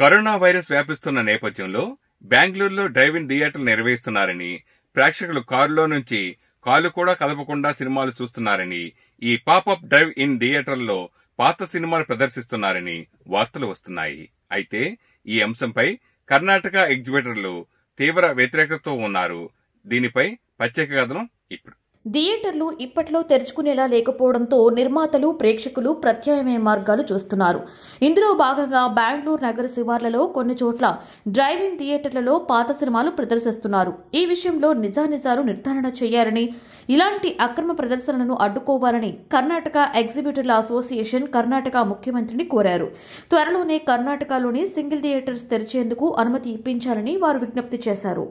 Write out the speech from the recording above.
corona virus వ్యాపిస్తున్న నేపథ్యంలో బెంగళూరులో drive in థియేటర్లు నిర్వహిస్తున్నారని ప్రేక్షకులు కారులో నుంచి కాలు కూడా కదపకుండా సినిమాలు చూస్తున్నారని ఈ పాపప్ డ్రైవ్ ఇన్ థియేటర్లో పాత సినిమాలు ప్రదర్శిస్తున్నారని వార్తలు వస్తున్నాయి అయితే ఈ అంశంపై కర్ణాటక ఎగ్జిబిటర్లు తీవ్ర వ్యతిరేకతతో ఉన్నారు దీనిపై ప్రత్యేక కథనం ఇప్పుడు థియేటర్లు ఇప్పట్లో తెరుచుకునేలా లేకపోవడంతో నిర్మాతలు ప్రేక్షకులు ప్రత్యామ్నాయ మార్గాలు చూస్తున్నారు ఇందులో భాగంగా బెంగళూరు నగర శివార్లలో కొన్ని చోట్ల డ్రైవింగ్ థియేటర్లలో పాత సినిమాలు ప్రదర్శిస్తున్నారు ఈ విషయంలో నిజానిజాలు నిర్ధారణ చేయాలని ఇలాంటి అక్రమ ప్రదర్శనలను అడ్డుకోవాలని కర్ణాటక ఎగ్జిబిటర్ల అసోసియేషన్ కర్ణాటక ముఖ్యమంత్రిని కోరారు త్వరలోనే కర్ణాటకలోని సింగిల్ థియేటర్స్ తెరిచేందుకు అనుమతి ఇప్పించాలని వారు విజ్ఞప్తి చేశారు